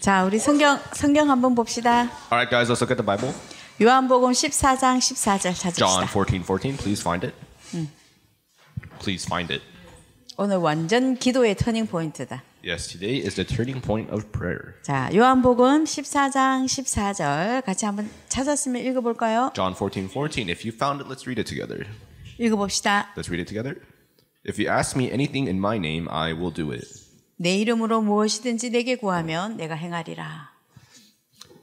자, 우리 성경 성경 한번 봅시다. All right, guys, let's look at the Bible. 요한복음 14장 14절 찾읍시다. John 14:14, please find it. 음. Please find it. 오늘 완전 기도의 터닝 포인트다. Yes, today is the turning point of prayer. 자, 요한복음 14장 14절 같이 한번 찾았으면 읽어 볼까요? John 14:14, if you found it, let's read it together. 읽어 봅시다. Let's read it together. If you ask me anything in my name, I will do it. 내 이름으로 무엇이든지 내게 구하면 내가 행하리라.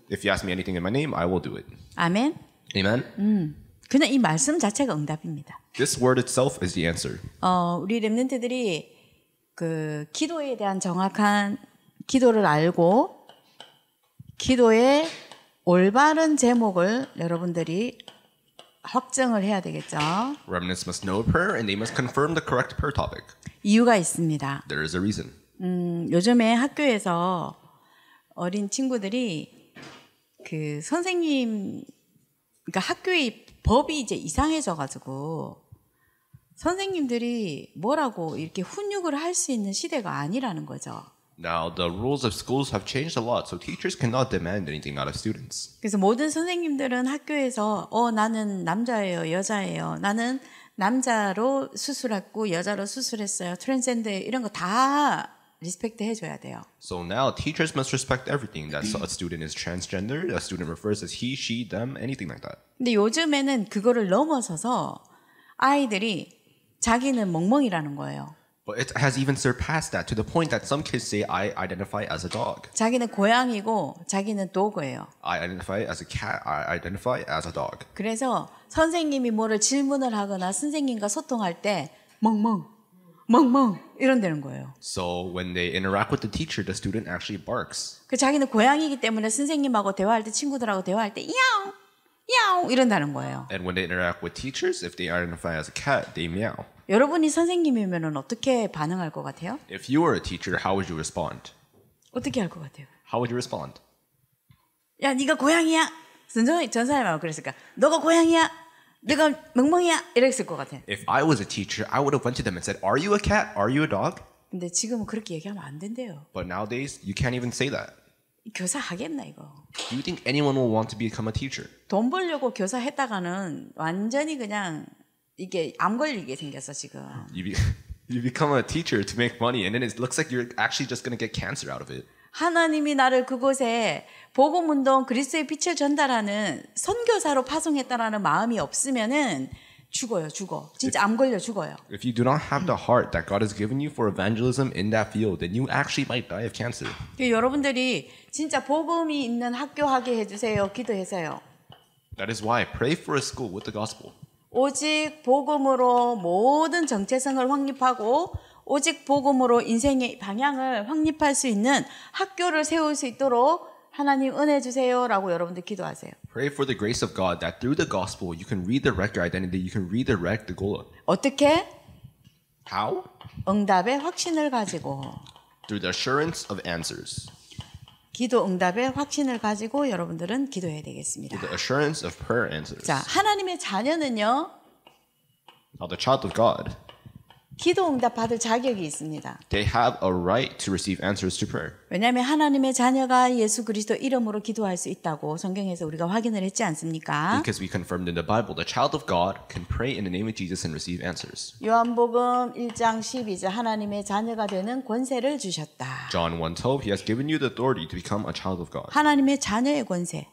If you ask me anything in my name, I will do it. 아멘. Amen. 음. 그냥 이 말씀 자체가 응답입니다. This word itself is the answer. 어, 우리 렘넌트들이 그 기도에 대한 정확한 기도를 알고 기도의 올바른 제목을 여러분들이 확정을 해야 되겠죠. Remnants must know prayer and they must confirm the correct prayer topic. 이유가 있습니다. There is a reason. 음, 요즘에 학교에서 어린 친구들이 그 선생님, 그러니까 학교의 법이 이제 이상해져가지고 선생님들이 뭐라고 이렇게 훈육을 할 수 있는 시대가 아니라는 거죠. Now the rules of schools have changed a lot, so teachers cannot demand anything out of students. 그래서 모든 선생님들은 학교에서 어 나는 남자예요, 여자예요, 나는 남자로 수술했고 여자로 수술했어요, 트랜젠더 이런 거다 리스펙트 해줘야 돼요. So now teachers must respect everything that a student is transgender, a student refers as he, she, them, anything like that. 근데 요즘에는 그거를 넘어서서 아이들이 자기는 멍멍이라는 거예요. But it has even surpassed that to the point that some kids say I identify as a dog. 자기는 고양이고 자기는 도그예요. I identify as a cat. I identify as a dog. 그래서 선생님이 뭐를 질문을 하거나 선생님과 소통할 때 멍멍 멍멍 이런다는 거예요. So when they interact with the teacher, the student actually barks. 그 자기는 고양이기 때문에 선생님하고 대화할 때 친구들하고 대화할 때 야옹 야옹 이런다는 거예요. And when they interact with teachers, if they identify as a cat, they meow. 여러분이 선생님이면은 어떻게 반응할 것 같아요? If you were a teacher, how would you respond? 어떻게 할 것 같아요? How would you respond? 야, 네가 고양이야. 전전 전사님하고 그랬을까? 너가 고양이야. 내가 멍멍이야 이랬을 것 같아. If I was a teacher, I would have went to them and said, "Are you a cat? Are you a dog?" 근데 지금은 그렇게 얘기하면 안 된대요. But nowadays, you can't even say that. 교사 하겠나 이거? Do you think anyone will want to become a teacher? 돈 벌려고 교사 했다가는 완전히 그냥 이게 암 걸리게 생겼어 지금. You, be, you become a teacher to make money, and then it looks like you're actually just gonna get cancer out of it. 하나님이 나를 그곳에 복음 운동 그리스도의 빛을 전달하는 선교사로 파송했다라는 마음이 없으면은 죽어요, 죽어. 진짜 암 걸려 죽어요. If you do not have the heart that God has given you for evangelism in that field, then you actually might die of cancer. 여러분들이 진짜 복음이 있는 학교 하게 해주세요. 기도해서요. That is why pray for a school with the gospel. 오직 복음으로 모든 정체성을 확립하고 오직 복음으로 인생의 방향을 확립할 수 있는 학교를 세울 수 있도록 하나님 은혜 주세요라고 여러분들 기도하세요. Pray for the grace of God that through the gospel you can redirect your identity, you can redirect the goal. 어떻게? How? 응답의 확신을 가지고. Through the assurance of answers. 기도 응답의 확신을 가지고 여러분들은 기도해야 되겠습니다. The assurance of prayer answers. 자, 하나님의 자녀는요. Now the child of God. 기도 응답 받을 자격이 있습니다. They have a right to receive answers to prayer. 왜냐하면 하나님의 자녀가 예수 그리스도 이름으로 기도할 수 있다고 성경에서 우리가 확인을 했지 않습니까? Because we confirmed in the Bible, the child of God can pray in the name of Jesus and receive answers. 요한복음 1장 12절 하나님의 자녀가 되는 권세를 주셨다. John 1:12 He has given you the authority to become a child of God. 하나님의 자녀의 권세.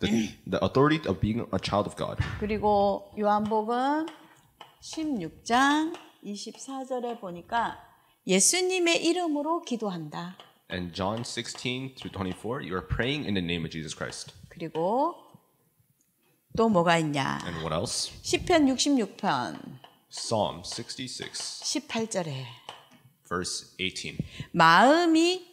The, the authority of being a child of God. 그리고 요한복음 16장 24절에 보니까 예수님의 이름으로 기도한다. And John 16 through 24, you are praying in the name of Jesus Christ. 그리고 또 뭐가 있냐? And what else? 시편 66편. Psalm 66. 18절에. Verse 18. 마음이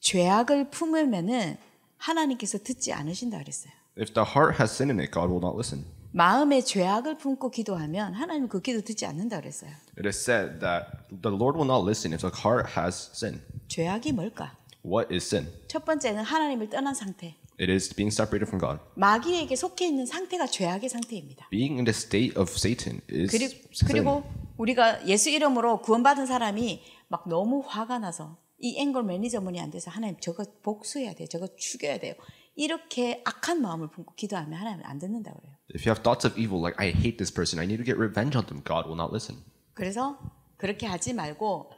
죄악을 품으면은 하나님께서 듣지 않으신다 그랬어요. If the heart has sin in it, God will not listen. 마음의 죄악을 품고 기도하면 하나님 그 기도 듣지 않는다 그랬어요. It is said that the Lord will not listen if the heart has sin. 죄악이 뭘까? What is sin? 첫 번째는 하나님을 떠난 상태. It is being separated from God. 마귀에게 속해 있는 상태가 죄악의 상태입니다. Being in the state of Satan is 그리고, sin. 그리고 우리가 예수 이름으로 구원받은 사람이 막 너무 화가 나서 이 앵글 매니저분이 안 돼서 하나님 저거 복수해야 돼, 저거 죽여야 돼요. 이렇게 악한 마음을 품고 기도하면 하나님 안 듣는다 그래요. If you have thoughts of evil, like I hate this person, I need to get revenge on them, God will not listen. 그래서 그렇게 하지 말고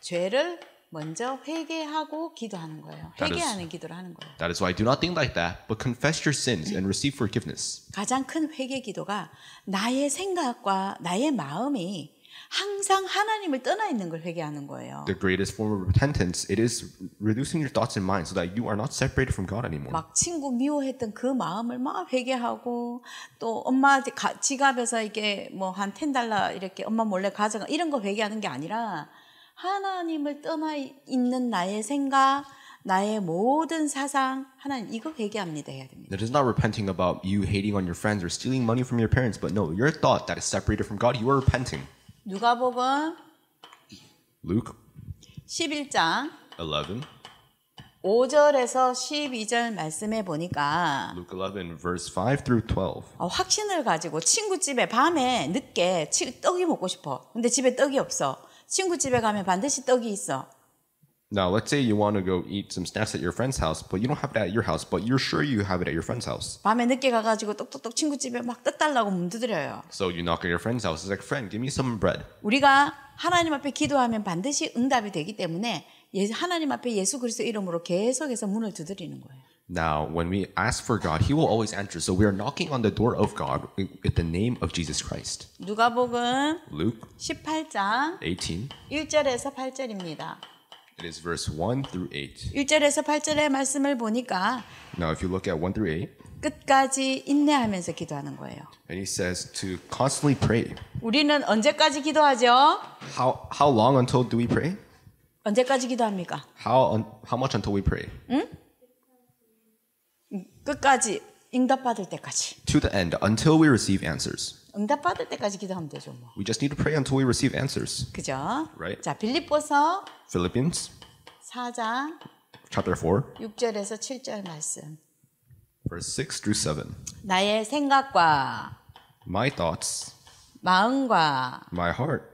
죄를 먼저 회개하고 기도하는 거예요. 회개하는 기도를 하는 거예요. That is why do not think like that, but confess your sins and receive forgiveness. 가장 큰 회개 기도가 나의 생각과 나의 마음이 항상 하나님을 떠나 있는 걸 회개하는 거예요. The greatest form of repentance it is reducing your thoughts and mind so that you are not separated from God anymore. 막 친구 미워했던 그 마음을 막 회개하고 또 엄마 지갑에서 이게 뭐한 10달러 이렇게 엄마 몰래 가져가 이런 거 회개하는 게 아니라 하나님을 떠나 있는 나의 생각 나의 모든 사상 하나님 이거 회개합니다 해야 됩니다. It is not repenting about you hating on your friends or stealing money from your parents, but no, your thought that is separated from God, you are repenting. 누가복음 Luke 11장 11 5절에서 12절 말씀해 보니까 Luke 11 verse 5 through 12 어, 확신을 가지고 친구 집에 밤에 늦게 치, 떡이 먹고 싶어. 근데 집에 떡이 없어. 친구 집에 가면 반드시 떡이 있어. Now, let's say you want to go eat some snacks at your friend's house, but you don't have it at your house, but you're sure you have it at your friend's house. 밤에 늦게 가가지고 똑똑똑 친구 집에 막 뜯달라고 문두드려요. So you knock at your friend's house. It's like, friend, give me some bread. 우리가 하나님 앞에 기도하면 반드시 응답이 되기 때문에 하나님 앞에 예수 그리스도 이름으로 계속해서 문을 두드리는 거예요. Now, when we ask for God, He will always answer. So we are knocking on the door of God with the name of Jesus Christ. 누가복음 Luke 18장 18 1절에서 8절입니다. It is verse 1 through 8. 1절에서 8절의 말씀을 보니까 Now if you look at 1 through 8, 끝까지 인내하면서 기도하는 거예요. And he says to constantly pray. 우리는 언제까지 기도하죠? How how long until do we pray? 언제까지 기도합니까? How un, how much until we pray? 응? 끝까지 응답받을 때까지. To the end, until we receive answers. 응답받을 때까지 기도하면 되죠. 뭐. We just need to pray until we receive answers. 그죠? Right. 자, 빌립보서 Philippians 4장 chapter 4 6절에서 7절 말씀. Verse 6 through 7. 나의 생각과 my thoughts 마음과 my heart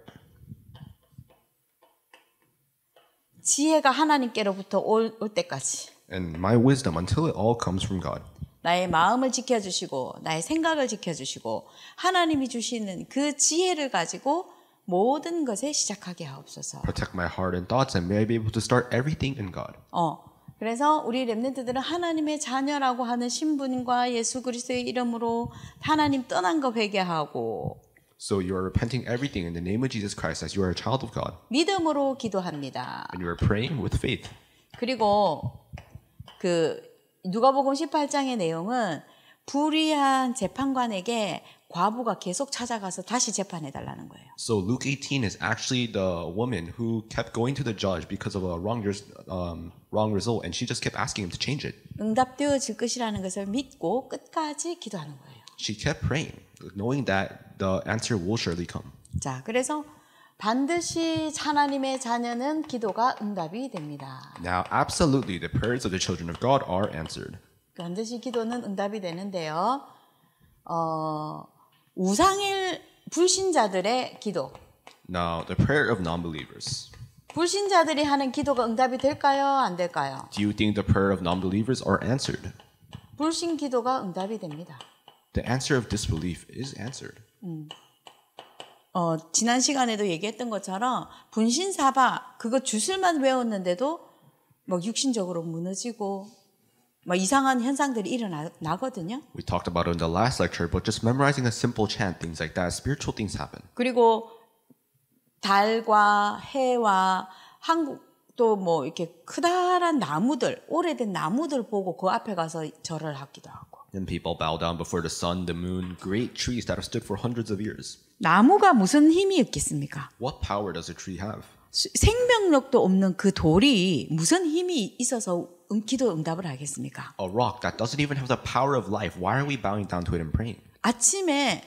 지혜가 하나님께로부터 올, 올 때까지 and my wisdom until it all comes from God. 나의 마음을 지켜주시고 나의 생각을 지켜주시고 하나님이 주시는 그 지혜를 가지고 모든 것에 시작하게 하옵소서. Protect my heart and thoughts, and may I be able to start everything in God. 어, 그래서 우리 렘넌트들은 하나님의 자녀라고 하는 신분과 예수 그리스도의 이름으로 하나님 떠난 거 회개하고. So you are repenting everything in the name of Jesus Christ as you are a child of God. 믿음으로 기도합니다. And you are praying with faith. 그리고 그 누가복음 18장의 내용은 불의한 재판관에게 과부가 계속 찾아가서 다시 재판해 달라는 거예요. So Luke 18 is actually the woman who kept going to the judge because of a wrong um, wrong result, and she just kept asking him to change it. 응답되어질 것이라는 것을 믿고 끝까지 기도하는 거예요. She kept praying, knowing that the answer will surely come. 자, 그래서 반드시 하나님의 자녀는 기도가 응답이 됩니다. Now, absolutely, the prayers of the children of God are answered. 반드시 기도는 응답이 되는데요. 어, 우상일 불신자들의 기도. Now, the prayer of non-believers. 불신자들이 하는 기도가 응답이 될까요? 안 될까요? Do you think the prayer of non-believers are answered? 불신 기도가 응답이 됩니다. The answer of disbelief is answered. 음. 어, 지난 시간에도 얘기했던 것처럼 분신사바 그거 주술만 외웠는데도 뭐 육신적으로 무너지고 뭐 이상한 현상들이 일어나거든요. We talked about it in the last lecture, but just memorizing a simple chant, things like that, spiritual things happen. 그리고 달과 해와 한국 또 뭐 이렇게 크다란 나무들, 오래된 나무들 보고 그 앞에 가서 절을 하기도 하고. And people bow down before the sun, the moon, great trees that have stood for hundreds of years. 나무가 무슨 힘이 있겠습니까? What power does a tree have? 생명력도 없는 그 돌이 무슨 힘이 있어서 기도 응답을 하겠습니까? A rock that doesn't even have the power of life. Why are we bowing down to it and praying? 아침에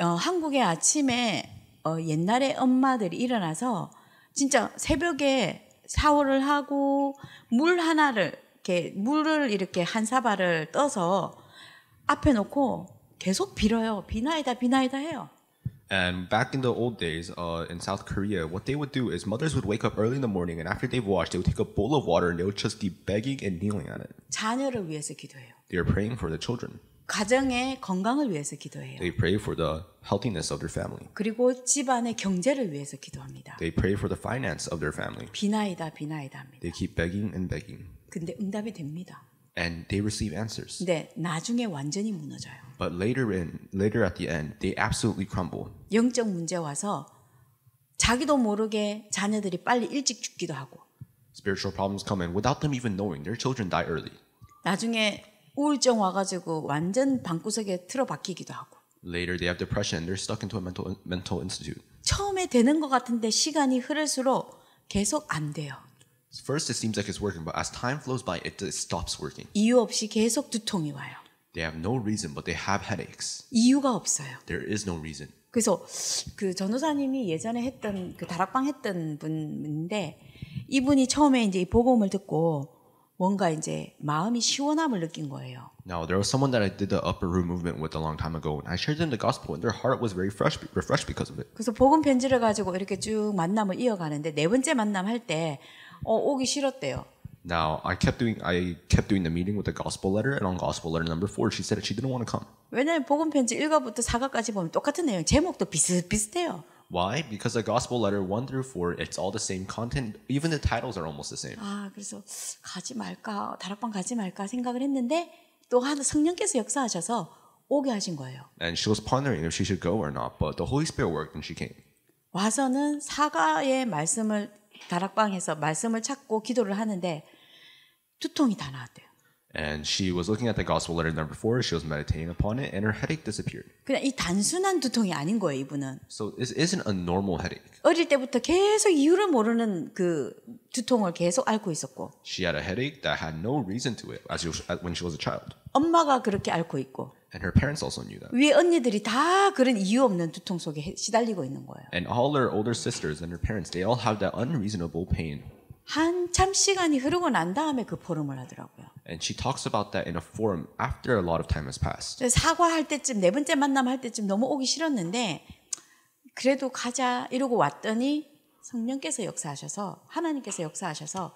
어, 한국의 아침에 어, 옛날에 엄마들이 일어나서 진짜 새벽에 샤워를 하고 물 하나를 이렇게 물을 이렇게 한 사발을 떠서 앞에 놓고 계속 빌어요. 비나이다 비나이다 해요. And back in the old days, uh, in South Korea, what they would do is mothers would wake up early in the morning, and after they've washed, they would take a bowl of water and they would just be begging and kneeling on it. They are praying for the children. 가정의 건강을 위해서 기도해요. They pray for the healthiness of their family. 그리고 집안의 경제를 위해서 기도합니다. They pray for the finance of their family. 비나이다 비나이다 합니다. They keep begging and begging. 근데 응답이 됩니다. And they receive answers. 나중에 완전히 무너져요. But later in later at the end, they absolutely crumble. 영적 문제 와서 자기도 모르게 자녀들이 빨리 일찍 죽기도 하고. Spiritual problems come in without them even knowing. Their children die early. 나중에 우울증 와가지고 완전 방구석에 틀어박히기도 하고. Later they have depression. They're stuck into a mental mental institute. 처음에 되는 것 같은데 시간이 흐를수록 계속 안 돼요. First it seems like it's working, but as time flows by, it stops working. 이유 없이 계속 두통이 와요. They have no reason, but they have headaches. 이유가 없어요. There is no reason. 그래서 그 전도사님이 예전에 했던 그 다락방 했던 분인데 이분이 처음에 이제 이 복음을 듣고 뭔가 이제 마음이 시원함을 느낀 거예요. Now there was someone that I did the upper room movement with a long time ago, and I shared them the gospel, and their heart was very fresh, refreshed because of it. 그래서 복음 편지를 가지고 이렇게 쭉 만남을 이어가는데 네 번째 만남 할때 어, 오기 싫었대요. Now I kept doing I kept doing the meeting with the gospel letter, and on gospel letter number four, she said that she didn't want to come. 왜냐면 복음 편지 1과부터 4과까지 보면 똑같은 내용, 제목도 비슷비슷해요. Why? Because the gospel letter 1 through 4, it's all the same content. Even the titles are almost the same. 아, 그래서 가지 말까, 다락방 가지 말까 생각을 했는데 또하 성령께서 역사하셔서 오게 하신 거예요. And she was pondering if she should go or not, but the Holy Spirit worked and she came. 와서는 사가의 말씀을 다락방에서 말씀을 찾고 기도를 하는데 두통이 다 나왔대요. And she was looking at the gospel letter number four. She was meditating upon it, and her headache disappeared. 그냥 이 단순한 두통이 아닌 거예요, 이분은. So this isn't a normal headache. 어릴 때부터 계속 이유를 모르는 그 두통을 계속 앓고 있었고. She had a headache that had no reason to it as she was, when she was a child. 엄마가 그렇게 앓고 있고. And her parents also knew that. 위에 언니들이 다 그런 이유 없는 두통 속에 시달리고 있는 거예요. And all her older sisters and her parents, they all have that unreasonable pain. 한참 시간이 흐르고 난 다음에 그 포럼을 하더라고요. And she talks about that in a forum after a lot of time has passed. 사과할 때쯤 네 번째 만남 할 때쯤 너무 오기 싫었는데 그래도 가자 이러고 왔더니 성령께서 역사하셔서 하나님께서 역사하셔서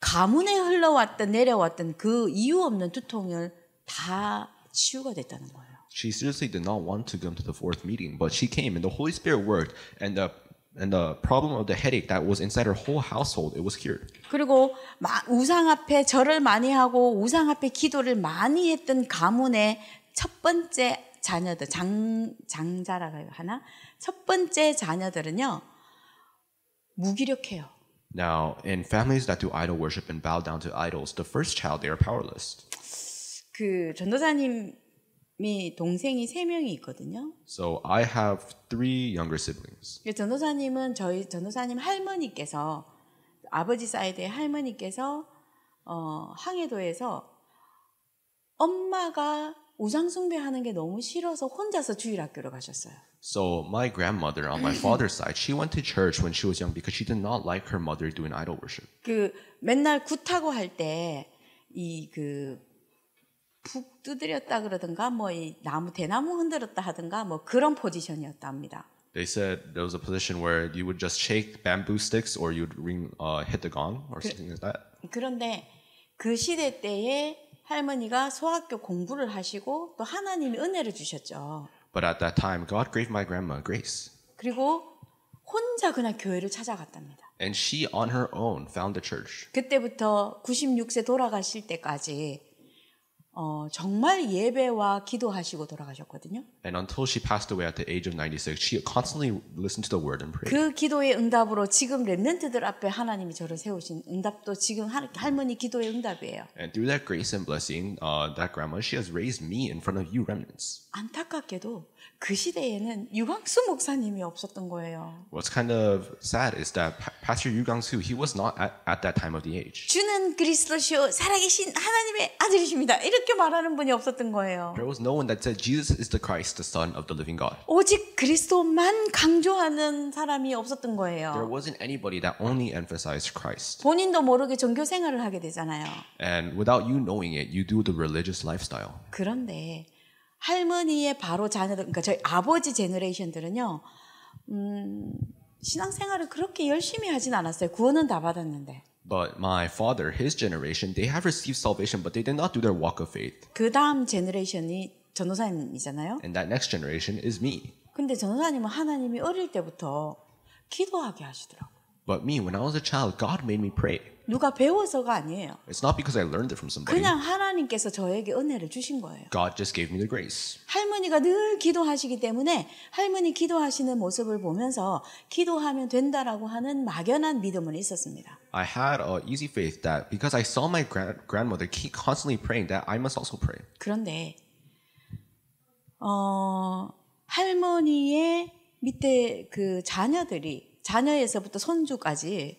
가문에 흘러왔던 내려왔던 그 이유 없는 두통을 다 치유가 됐다는 거예요. She seriously did not want to come to the fourth meeting, but she came, and the Holy Spirit worked, and the And the problem of the headache that was inside her whole household, it was cured. 그리고 우상 앞에 절을 많이 하고 우상 앞에 기도를 많이 했던 가문의 첫 번째 자녀들 장 장자라고 하나 첫 번째 자녀들은요 무기력해요. Now, in families that do idol worship and bow down to idols, the first child they are powerless. 그 전도사님 이 동생이 세 명이 있거든요. So I have three younger siblings. 전도사님은 저희 전도사님 할머니께서 아버지 사이드의 할머니께서 어, 항해도에서 엄마가 우상 숭배하는 게 너무 싫어서 혼자서 주일 학교를 가셨어요. So my grandmother on my father's side, she went to church when she was young because she did not like her mother doing idol worship. 그 맨날 굿하고 할때이그 푹 두드렸다 그러든가 뭐이 나무 대나무 흔들었다 하든가 뭐 그런 포지션이었답니다. They said there was a position where you would just shake bamboo sticks or you'd ring, uh, hit the gong or 그, something like that. 그런데 그 시대 때에 할머니가 소학교 공부를 하시고 또 하나님이 은혜를 주셨죠. But at that time, God gave my grandma grace. 그리고 혼자 그냥 교회를 찾아갔답니다. And she on her own found the church. 그때부터 96세 돌아가실 때까지 어, 정말 예배와 기도하시고 돌아가셨거든요. And until she passed away at the age of 96, she constantly listened to the word and prayed. 그 기도의 응답으로 지금 렘넌트들 앞에 하나님이 저를 세우신 응답도 지금 할머니 기도의 응답이에요. And through that grace and blessing, uh, that grandma, she has raised me in front of you remnants. 안타깝게도 그 시대에는 유광수 목사님이 없었던 거예요. What's kind of sad is that Pastor Yu Gang-soo he was not at, at that time of the age. 주는 그리스도시요 살아계신 하나님의 아들이십니다. 이렇게 말하는 분이 없었던 거예요. There was no one that said Jesus is the Christ, the Son of the Living God. 오직 그리스도만 강조하는 사람이 없었던 거예요. There wasn't anybody that only emphasized Christ. 본인도 모르게 종교 생활을 하게 되잖아요. And without you knowing it, you do the religious lifestyle. 그런데 할머니의 바로 자녀들, 그러니까 저희 아버지 제너레이션들은요, 음, 신앙생활을 그렇게 열심히 하진 않았어요. 구원은 다 받았는데. But my father, his generation, they have received salvation, but they did not do their walk of faith. 그 다음 제너레이션이 전도사님이잖아요. And that next generation is me. 근데 전도사님은 하나님이 어릴 때부터 기도하게 하시더라고. But me, when I was a child, God made me pray. 누가 배워서가 아니에요. It's not because I learned it from somebody. 그냥 하나님께서 저에게 은혜를 주신 거예요. God just gave me the grace. 할머니가 늘 기도하시기 때문에 할머니 기도하시는 모습을 보면서 기도하면 된다라고 하는 막연한 믿음은 있었습니다. I had a easy faith that because I saw my grand, grandmother keep constantly praying that I must also pray. 그런데 어 할머니의 밑에 그 자녀들이 자녀에서부터 손주까지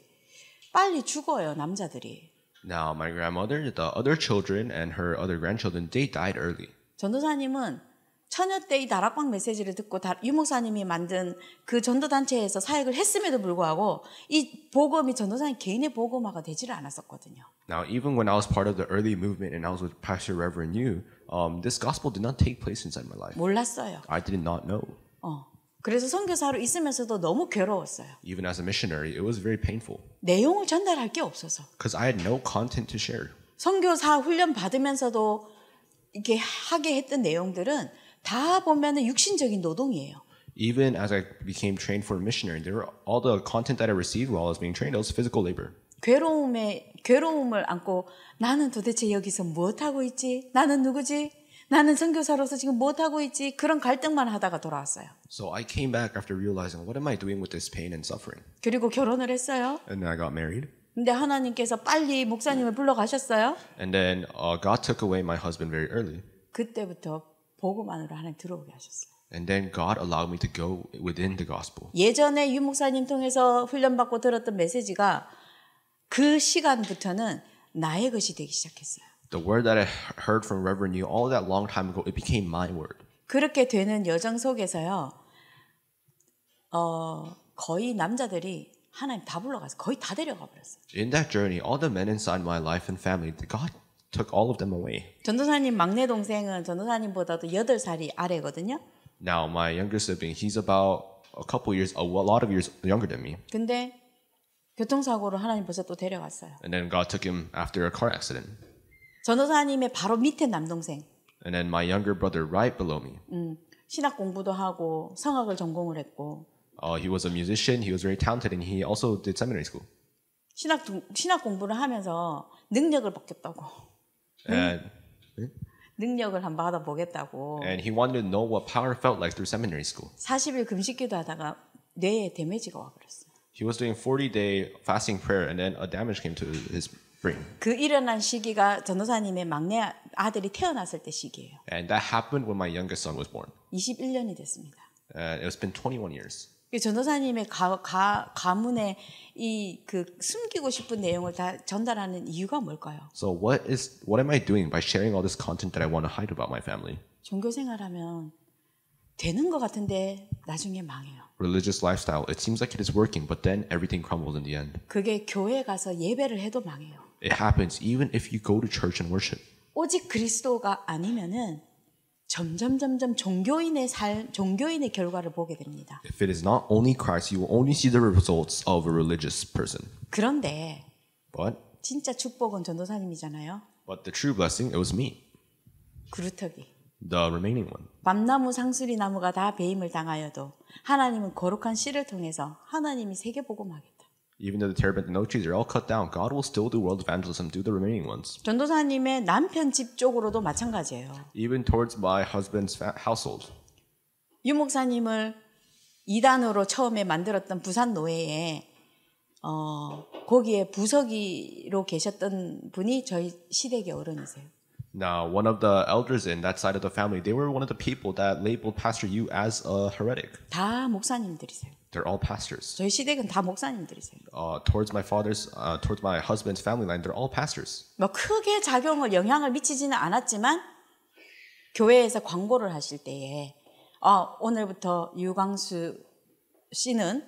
빨리 죽어요 남자들이. Now my grandmother, the other children, and her other grandchildren, they died early. 전도사님은 처녀 때이 다락방 메시지를 듣고 유목사님이 만든 그 전도단체에서 사역을 했음에도 불구하고 이 복음이 전도사님 개인의 복음화가 되지를 않았었거든요. Now even when I was part of the early movement and I was with Pastor Reverend Yu, um, this gospel did not take place inside my life. 몰랐어요. I did not know. 어, 그래서 선교사로 있으면서도 너무 괴로웠어요. Even as a missionary, it was very painful. 내용을 전달할 게 없어서. Because I had no content to share. 선교사 훈련 받으면서도 이렇게 하게 했던 내용들은 다 보면은 육신적인 노동이에요. Even as I became trained for a missionary, there were all the content that I received while I was being trained was physical labor. 괴로움에 괴로움을 안고 나는 도대체 여기서 무엇 하고 있지? 나는 누구지? 나는 선교사로서 지금 못 하고 있지 그런 갈등만 하다가 돌아왔어요. So I came back after realizing what am I doing with this pain and suffering. 그리고 결혼을 했어요. And I got married. 근데 하나님께서 빨리 목사님을 불러가셨어요. And then uh, God took away my husband very early. 그때부터 복음만으로 하나님 들어오게 하셨어요. And then God allowed me to go within the gospel. 예전에 유 목사님 통해서 훈련받고 들었던 메시지가 그 시간부터는 나의 것이 되기 시작했어요. the word that I heard from Reverend Yu all that long time ago, it became my word. 그렇게 되는 여정 속에서요, 어, 거의 남자들이 하나님 다 불러가서 거의 다 데려가 버렸어요. In that journey, all the men inside my life and family, God took all of them away. 전도사님 막내 동생은 전도사님보다도 8 살이 아래거든요. Now my younger sibling, he's about a couple years, a lot of years younger than me. 근데 교통사고로 하나님 벌써 또 데려갔어요. And then God took him after a car accident. 전도사님의 바로 밑에 남동생. And then my younger brother right below me. 음, 신학 공부도 하고 성악을 전공을 했고. Uh, he was a musician. He was very talented, and he also did seminary school. 신학 신학 공부를 하면서 능력을 받겠다고. And, 능력을 한번 받아보겠다고. And he wanted to know what power felt like through seminary school. 40일 금식기도 하다가 뇌에 데미지가 와버렸어요. He was doing 40-day fasting prayer, and then a damage came to his 그 일어난 시기가 전도사님의 막내 아들이 태어났을 때 시기예요. And that happened when my youngest son was born. 21년이 됐습니다. Uh, it's been 21 years. 전도사님의 가, 가, 가문에 이 그 숨기고 싶은 내용을 다 전달하는 이유가 뭘까요? So what is what am I doing by sharing all this content that I want to hide about my family? 종교 생활하면 되는 것 같은데 나중에 망해요. religious lifestyle, it seems like it is working, but then everything crumbles in the end. 그게 교회 가서 예배를 해도 망해요. It happens even if you go to church and worship. 오직 그리스도가 아니면은 점점 점점 종교인의 삶, 종교인의 결과를 보게 됩니다. If it is not only Christ, you will only see the results of a religious person. 그런데 But 진짜 축복은 전도사님이잖아요. But the true blessing it was me. 그루터기. the remaining one. 밤나무 상수리 나무가 다 배임을 당하여도 하나님은 거룩한 씨를 통해서 하나님이 세계 복음하겠다. Even though the terebinth and oak trees are all cut down, God will still do world evangelism to the remaining ones. 전도사님의 남편 집 쪽으로도 마찬가지예요. Even towards my husband's household. 유목사님을 이단으로 처음에 만들었던 부산 노예에 어, 거기에 부서기로 계셨던 분이 저희 시댁의 어른이세요. Now, one of the elders in that side of the family, they were one of the people that labeled Pastor Yu as a heretic. 다 목사님들이세요. They're all pastors. 저희 시댁은 다 목사님들이세요. Uh, towards my father's, uh, towards my husband's family line, they're all pastors. 뭐 크게 작용을 영향을 미치지는 않았지만 교회에서 광고를 하실 때에 어, 오늘부터 유광수 씨는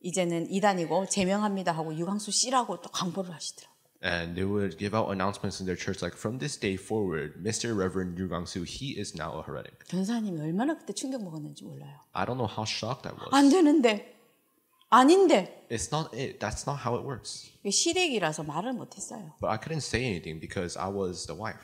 이제는 이단이고 제명합니다 하고 유광수 씨라고 또 광고를 하시더라고 and they would give out announcements in their church like from this day forward, Mr. Reverend Yu Gangsu, he is now a heretic. 전사님이 얼마나 그때 충격 먹었는지 몰라요. I don't know how shocked I was. 안 되는데. 아닌데. It's not it. That's not how it works. 시댁이라서 말을 못 But I couldn't say anything because I was the wife.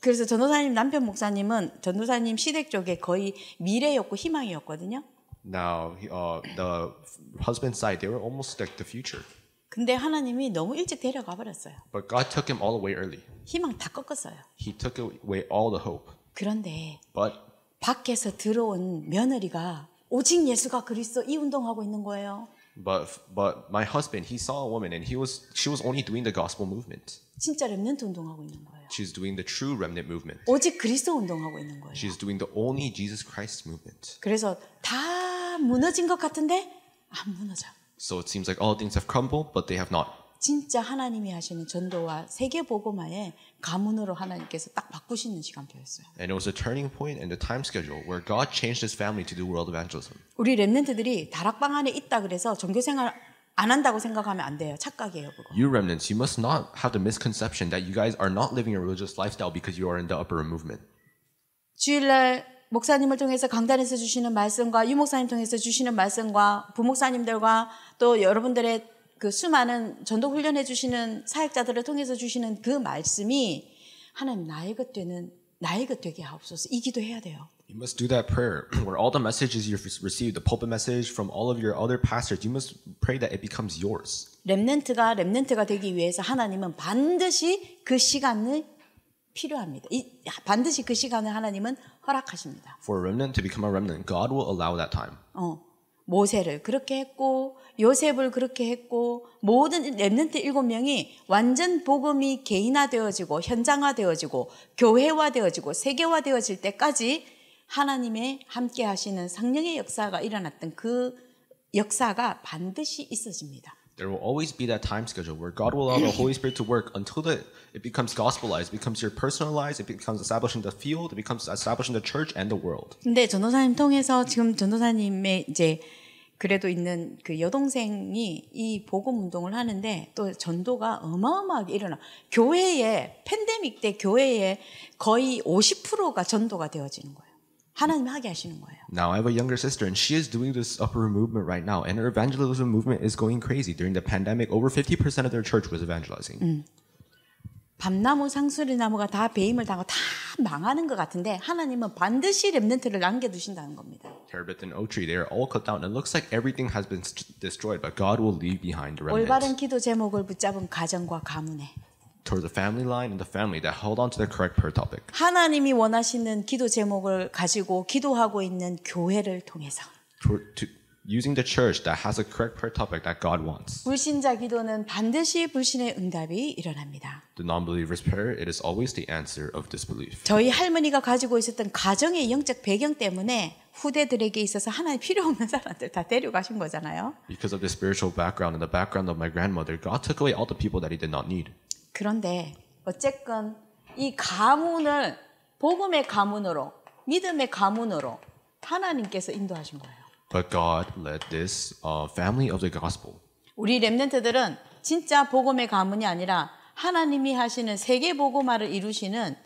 그래서 전도사님 남편 목사님은 전도사님 시댁 쪽에 거의 미래였고 희망이었거든요. Now, uh, the husband side, they were almost like the future. 근데 하나님이 너무 일찍 데려가 버렸어요. But God took him all away early. 희망 다 꺾었어요. He took away all the hope. 그런데 But 밖에서 들어온 며느리가 오직 예수가 그리스도 이 운동하고 있는 거예요. But but my husband he saw a woman and he was she was only doing the gospel movement. 진짜 렘넌트 운동하고 있는 거예요. She's doing the true remnant movement. 오직 그리스도 운동하고 있는 거예요. She's doing the only Jesus Christ movement. 그래서 다 무너진 것 같은데 안 무너져. So it seems like all things have crumbled, but they have not. 진짜 하나님이 하시는 전도와 세계 복음화의 가문으로 하나님께서 딱 바꾸시는 시간표였어요. And it was a turning point in the time schedule where God changed His family to do world evangelism. 우리 렘넌트들이 다락방 안에 있다 그래서 종교 생활 안 한다고 생각하면 안 돼요. 착각이에요, 그거. You remnants, you must not have the misconception that you guys are not living a religious lifestyle because you are in the upper room movement. 주일날 목사님을 통해서 강단에서 주시는 말씀과 유목사님 통해서 주시는 말씀과 부목사님들과 또 여러분들의 그 수많은 전도 훈련해 주시는 사역자들을 통해서 주시는 그 말씀이 하나님 나의 것 되는 나의 것 되게 하옵소서 이 기도해야 돼요. You must do that prayer where all the messages you've received, the pulpit message from all of your other pastors, you must pray that it becomes yours. 렘넨트가 렘넨트가 되기 위해서 하나님은 반드시 그 시간을 필요합니다. 이, 반드시 그 시간을 하나님은 허락하십니다. For a remnant to become a remnant, God will allow that time. 어, 모세를 그렇게 했고 요셉을 그렇게 했고 모든 렘넌트 일곱 명이 완전 복음이 개인화되어지고 현장화되어지고 교회화되어지고 세계화되어질 때까지 하나님의 함께 하시는 성령의 역사가 일어났던 그 역사가 반드시 있어집니다. there will always be that time schedule where God will allow the Holy Spirit to work until the, it becomes gospelized, it becomes your personalized, it becomes establishing the field, it becomes establishing the church and the world. 근데 전도사님 통해서 지금 전도사님의 이제 그래도 있는 그 여동생이 이 복음 운동을 하는데 또 전도가 어마어마하게 일어나. 교회에 팬데믹 때 교회에 거의 50%가 전도가 되어지는 거예요. 하나님 하게 하시는 거예요. Now I have a younger sister and she is doing this upper movement right now and her evangelism movement is going crazy. During the pandemic over 50% of their church was evangelizing. 음. 밤나무 상수리 나무가 다 배임을 당하고 다 망하는 것 같은데 하나님은 반드시 렘넌트를 남겨 두신다는 겁니다. Terebinth and oak tree they are all cut down and it looks like everything has been destroyed but God will leave behind the remnant. 올바른 기도 제목을 붙잡은 가정과 가문에 toward the family line and the family that held on to the correct prayer topic. 하나님이 원하시는 기도 제목을 가지고 기도하고 있는 교회를 통해서. To, to, using the church that has a correct prayer topic that God wants. 불신자 기도는 반드시 불신의 응답이 일어납니다. The non-believer's prayer it is always the answer of disbelief. 저희 할머니가 가지고 있었던 가정의 영적 배경 때문에 후대들에게 있어서 하나님 필요 없는 사람들 다 데려가신 거잖아요. Because of the spiritual background and the background of my grandmother, God took away all the people that He did not need. 그런데 어쨌건 이 가문을 복음의 가문으로 믿음의 가문으로 하나님께서 인도하신 거예요. But God led this uh, family of the gospel. 우리 렘넌트들은 진짜 복음의 가문이 아니라 하나님이 하시는 세계 복음화를 이루시는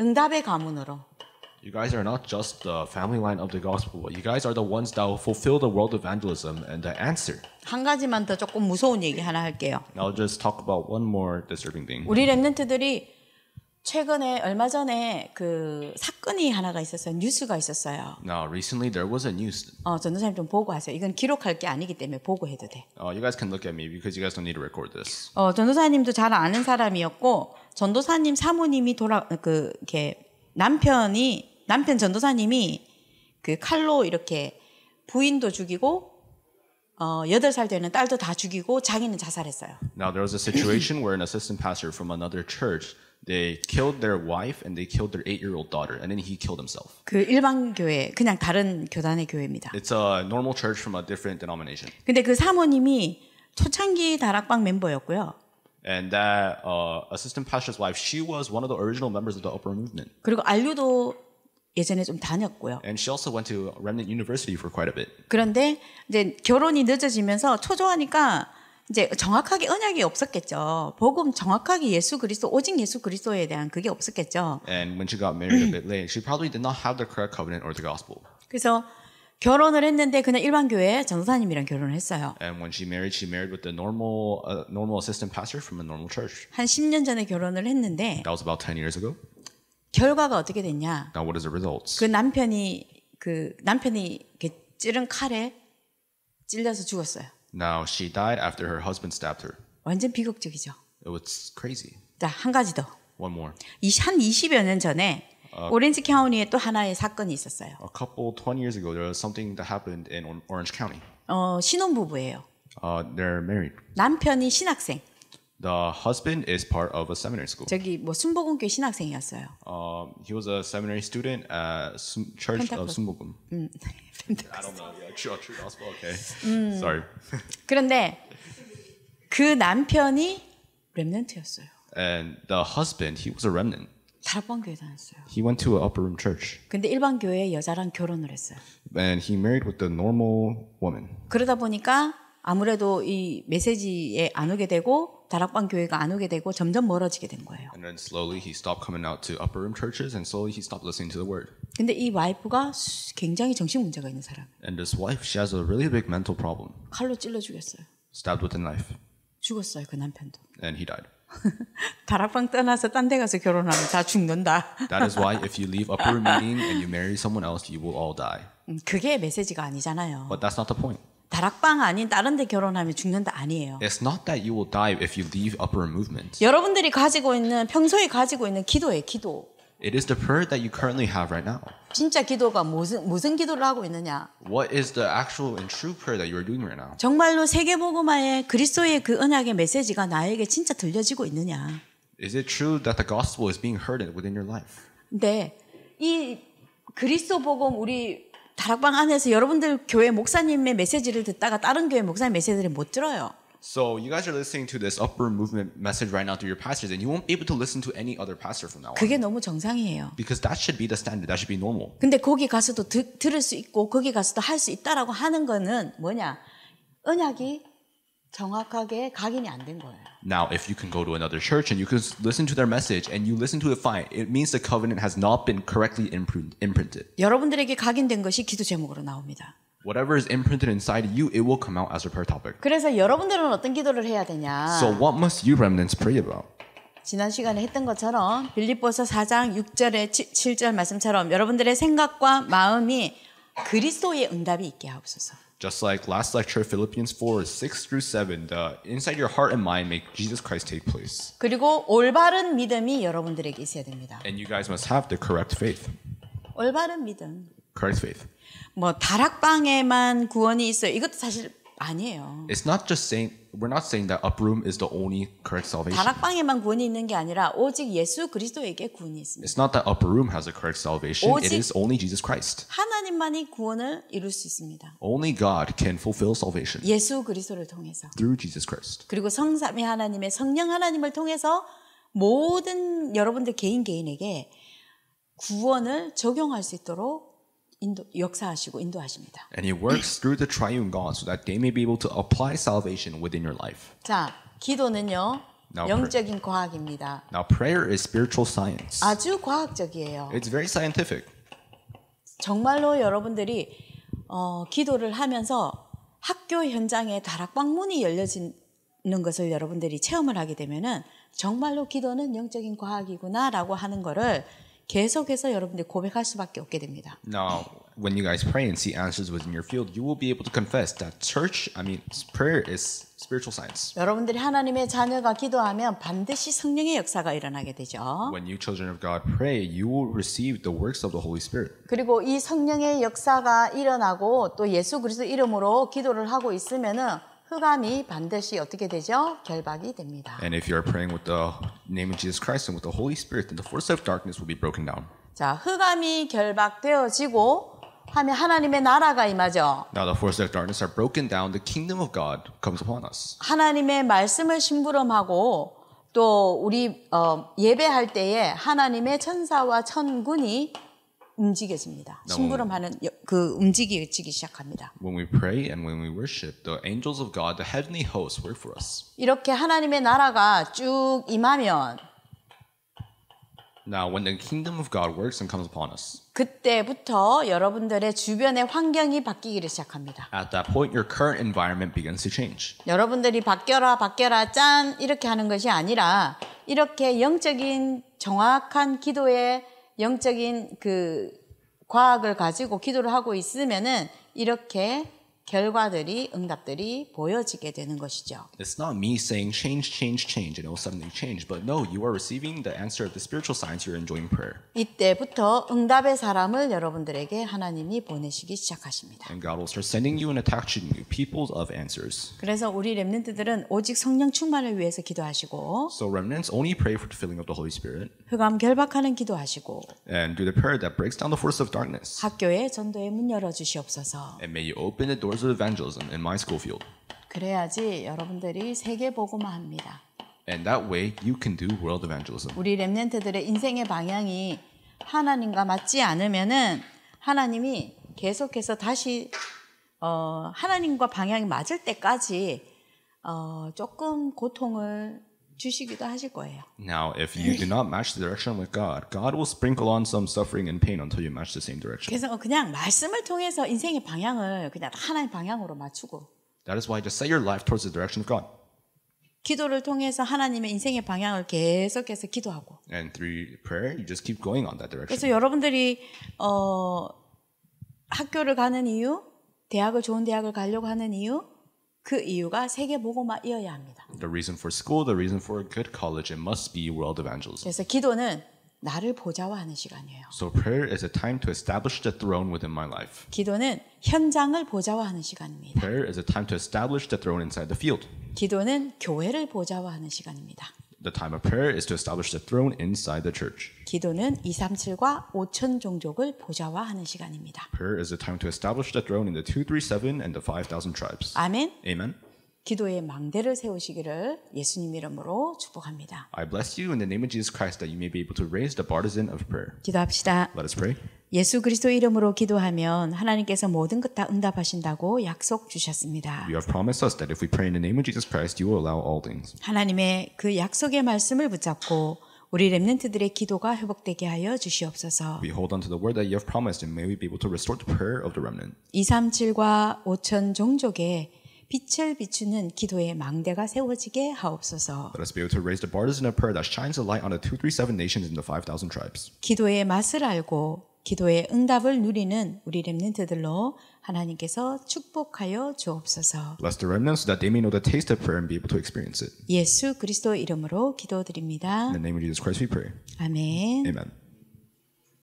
응답의 가문으로 You guys are not just the family line of the gospel. you guys are the ones that will fulfill the world evangelism and the answer. 한 가지만 더 조금 무서운 얘기 하나 할게요. I'll just talk about one more disturbing thing. 우리 렘넌트들이 최근에 얼마 전에 그 사건이 하나가 있었어요. 뉴스가 있었어요. Now recently there was a news. 어, 전도사님 좀 보고하세요. 이건 기록할 게 아니기 때문에 보고해도 돼. Uh, you guys can look at me because you guys don't need to record this. 어, 전도사님도 잘 아는 사람이었고 전도사님 사모님이 돌아 그 이렇게 남편이 남편 전도사님이 그 칼로 이렇게 부인도 죽이고 어, 8살 되는 딸도 다 죽이고 자기는 자살했어요. Now there was a situation where an assistant pastor from another church they killed their wife and they killed their 8-year-old daughter and then he killed himself. 그 일반 교회 그냥 다른 교단의 교회입니다. It's a normal church from a different denomination. 근데 그 사모님이 초창기 다락방 멤버였고요. And that uh, assistant pastor's wife, she was one of the original members of the Upper Movement. 그리고 안류도 예전에 좀 다녔고요. And she also went to Remnant University for quite a bit. 그런데 이제 결혼이 늦어지면서 초조하니까 이제 정확하게 언약이 없었겠죠. 복음 정확하게 예수 그리스도 오직 예수 그리스도에 대한 그게 없었겠죠. And when she got married a bit late, she probably did not have the correct covenant or the gospel. 그래서 결혼을 했는데 그냥 일반 교회 전사님이랑 결혼을 했어요. And when she married, she married with the normal uh, normal assistant pastor from a normal church. 한 10년 전에 결혼을 했는데 That was about 10 years ago. 결과가 어떻게 됐냐? Now what is the results? 그 남편이 그 남편이 찌른 칼에 찔려서 죽었어요. Now she died after her husband stabbed her. 완전 비극적이죠. It was crazy. 자, 한 가지 더. One more. 이한 20여 년 전에 uh, 오렌지 카운티에 또 하나의 사건이 있었어요. A couple 20 years ago there was something that happened in Orange County. 어, 신혼 부부예요. Uh, they're married. 남편이 신학생. The husband is part of a seminary school. 저기 뭐 순복음교회 신학생이었어요. Uh, he was a seminary student at Church 펜타코... of 순복음. 음, I don't know. Yeah, true, true gospel. Okay. 음. Sorry. 그런데 그 남편이 렘넌트였어요. And the husband, he was a remnant. 다락방 교회 다녔어요. He went to an upper room church. 근데 일반 교회 여자랑 결혼을 했어요. And he married with the normal woman. 그러다 보니까 아무래도 이 메시지에 안 오게 되고 다락방 교회가 안 오게 되고 점점 멀어지게 된 거예요. And then slowly he stopped coming out to upper room churches and slowly he stopped listening to the word. 근데 이 와이프가 굉장히 정신 문제가 있는 사람. And his wife, she has a really big mental problem. 칼로 찔러 죽였어요. Stabbed with a knife. 죽었어요 그 남편도. And he died. 다락방 떠나서 딴 데 가서 결혼하면 다 죽는다. That is why if you leave upper room meeting and you marry someone else, you will all die. 그게 메시지가 아니잖아요. But that's not the point. 다락방 아닌 다른 데 결혼하면 죽는다 아니에요. It's not that you will die if you leave upper movement. 여러분들이 가지고 있는 평소에 가지고 있는 기도예 기도. It is the prayer that you currently have right now. 진짜 기도가 무슨 무슨 기도를 하고 있느냐? What is the actual and true prayer that you are doing right now? 정말로 세계 복음화의 그리스도의 그 언약의 메시지가 나에게 진짜 들려지고 있느냐? Is it true that the gospel is being heard within your life? 네. 이 그리스도 복음 우리 다락방 안에서 여러분들 교회 목사님의 메시지를 듣다가 다른 교회 목사님 메시지를 못 들어요. So you guys are listening to this upper movement message right now through your pastors, and you won't be able to listen to any other pastor from now on. 그게 너무 정상이에요. Because that should be the standard. That should be normal. 근데 거기 가서도 드, 들을 수 있고 거기 가서도 할 수 있다라고 하는 거는 뭐냐? 언약이 정확하게 각인이 안 된 거예요. Now, if you can go to another church and you can listen to their message and you listen to it fine, it means the covenant has not been correctly imprinted. 여러분들에게 각인된 것이 기도 제목으로 나옵니다. Whatever is imprinted inside you, it will come out as a prayer topic. 그래서 여러분들은 어떤 기도를 해야 되냐? So what must you remnants pray about? 지난 시간에 했던 것처럼 빌립보서 4장 6절에 7절 말씀처럼 여러분들의 생각과 마음이 그리스도의 응답이 있게 하옵소서. Just like last lecture, Philippians 4, 6 through 7, the inside your heart and mind make Jesus Christ take place. 그리고 올바른 믿음이 여러분들에게 있어야 됩니다. And you guys must have the correct faith. 올바른 믿음. Correct faith. 뭐 다락방에만 구원이 있어요. 이것도 사실 아니에요. It's not just saying we're not saying that uproom is the only correct salvation. 다락방에만 구원이 있는 게 아니라 오직 예수 그리스도에게 구원이 있습니다. It's not that uproom has a correct salvation. It is only Jesus Christ. 하나님만이 구원을 이룰 수 있습니다. Only God can fulfill salvation. 예수 그리스도를 통해서. Through Jesus Christ. 그리고 성삼위 하나님의 성령 하나님을 통해서 모든 여러분들 개인 개인에게 구원을 적용할 수 있도록 인도 역사하시고 인도하십니다. And he works through the triune God so that they may be able to apply salvation within your life. 자, 기도는요. Now, 영적인 과학입니다. Now prayer is spiritual science. 아주 과학적이에요. It's very scientific. 정말로 여러분들이 어, 기도를 하면서 학교 현장에 다락방 문이 열려진 있는 것을 여러분들이 체험을 하게 되면은 정말로 기도는 영적인 과학이구나라고 하는 거를 계속해서 여러분들 고백할 수밖에 없게 됩니다. Now, when you guys pray and see answers within your field, you will be able to confess that church, I mean, prayer is spiritual science. 여러분들이 하나님의 자녀가 기도하면 반드시 성령의 역사가 일어나게 되죠. When you children of God pray, you will receive the works of the Holy Spirit. 그리고 이 성령의 역사가 일어나고 또 예수 그리스도 이름으로 기도를 하고 있으면은 흑암이 반드시 어떻게 되죠? 결박이 됩니다. And if you are praying with the name of Jesus Christ and with the Holy Spirit, then the force of darkness will be broken down. 자, 흑암이 결박되어지고 하면 하나님의 나라가 임하죠. Now the forces of darkness are broken down. The kingdom of God comes upon us. 하나님의 말씀을 심부름하고 또 우리 어, 예배할 때에 하나님의 천사와 천군이 움직여집니다. 심부름 하는 그 움직이기 시작합니다. When we pray and when we worship, the angels of God, the heavenly hosts work for us. 이렇게 하나님의 나라가 쭉 임하면 Now when the kingdom of God works and comes upon us. 그때부터 여러분들의 주변의 환경이 바뀌기를 시작합니다. At that point your current environment begins to change. 여러분들이 바뀌어라 바뀌어라 짠 이렇게 하는 것이 아니라 이렇게 영적인 정확한 기도의 영적인 그 과학을 가지고 기도를 하고 있으면은 이렇게 결과들이 응답들이 보여지게 되는 것이죠. It's not me saying change, change, change, and oh suddenly change, but no, you are receiving the answer of the spiritual signs. You're enjoying prayer. 이때부터 응답의 사람을 여러분들에게 하나님이 보내시기 시작하십니다. And God will start sending you and attaching you people of answers. 그래서 우리 렘넌트들은 오직 성령 충만을 위해서 기도하시고. So remnants only pray for the filling of the Holy Spirit. 흑암 결박하는 기도하시고. And do the prayer that breaks down the force of darkness. 학교에 전도의 문 열어 주시옵소서. And may you open the door. w a r d s evangelism in my school field. 그래야지 여러분들이 세계 복음화합니다. And that way you can do world evangelism. 우리 렘넨트들의 인생의 방향이 하나님과 맞지 않으면은 하나님이 계속해서 다시 어, 하나님과 방향이 맞을 때까지 어, 조금 고통을 주시기도 하실 거예요. Now, if you do not match the direction with God, God will sprinkle on some suffering and pain until you match the same direction. 그래서 그냥 말씀을 통해서 인생의 방향을 그냥 하나의 방향으로 맞추고. That is why just set your life towards the direction of God. 기도를 통해서 하나님의 인생의 방향을 계속해서 기도하고. And through prayer, you just keep going on that direction. 그래서 여러분들이 어 학교를 가는 이유, 대학을 좋은 대학을 가려고 하는 이유, 그 이유가 세계 복음화이어야 합니다. The reason for school, the reason for a good college, it must be world evangelism. 그래서 기도는 나를 보좌화하는 시간이에요. So prayer is a time to establish the throne within my life. 기도는 현장을 보좌화하는 시간입니다. Prayer is a time to establish the throne inside the field. 기도는 교회를 보좌화하는 시간입니다. The time of prayer is to establish the throne inside the church. 기도는 237과 5천 종족을 보좌화하는 시간입니다. Prayer is a time to establish the throne in the 237 and the 5000 tribes. 아멘. Amen. 기도의 망대를 세우시기를 예수님 이름으로 축복합니다. I bless you in the name of Jesus Christ that you may be able to raise the partisan of prayer. 기도합시다. Let us pray. 예수 그리스도 이름으로 기도하면 하나님께서 모든 것 다 응답하신다고 약속 주셨습니다. You have promised us that if we pray in the name of Jesus Christ, you will allow all things. 하나님의 그 약속의 말씀을 붙잡고 우리 렘넌트들의 기도가 회복되게 하여 주시옵소서. We hold on to the word that you have promised, and may we be able to restore the prayer of the remnant. 237과 5천 종족의 빛을 비추는 기도의 망대가 세워지게 하옵소서. Let us be able to raise the partisan of prayer that shines a light on the 237 nations and the 5,000 tribes. 기도의 맛을 알고 기도의 응답을 누리는 우리 렘넌트들로 하나님께서 축복하여 주옵소서. Bless the remnants so that they may know the taste of prayer and be able to experience it. 예수 그리스도 이름으로 기도드립니다. In the name of Jesus Christ we pray. 아멘. Amen.